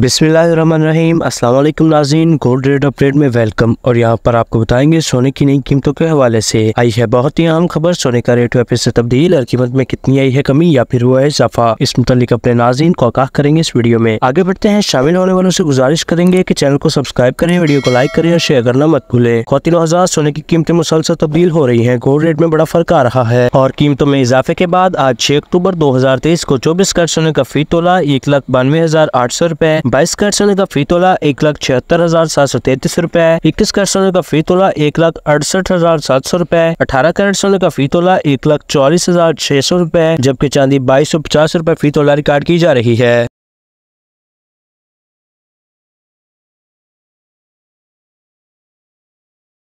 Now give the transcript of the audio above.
बिसमीम असल नाजीन गोल्ड रेट अपडेट में वेलकम और यहाँ पर आपको बताएंगे सोने की नई कीमतों के हवाले से आई है बहुत ही अहम खबर सोने का रेट वापस से तब्दील और कीमत में कितनी आई है कमी या फिर हुआ है इजाफा इस मुतलिक अपने नाजीन को आगाह करेंगे इस वीडियो में आगे बढ़ते हैं शामिल होने वालों से गुजारिश करेंगे की चैनल को सब्सक्राइब करें वीडियो को लाइक करें और शेयर करना मत भूले खातिन हजार सोने की कीमतें मुसलसल तब्दील हो रही है गोल्ड रेट में बड़ा फर्क आ रहा है और कीमतों में इजाफे के बाद आज छह अक्टूबर दो हजार तेईस को चौबीस कर सोने का फी तोला एक लाख बानवे हजार आठ सौ रुपए बाईस कैरेट सोने का फी तोला एक लाख छिहत्तर हजार सात सौ तैतीस रूपए है इक्कीस कैरेट सोने का फी तोला एक लाख अड़सठ हजार सात सौ रूपए अठारह कैरेट सोने का फी तोला एक लाख चौलीस हजार छह सौ रूपए जबकि चांदी बाईस सौ पचास रूपए फी तोला रिकॉर्ड की जा रही है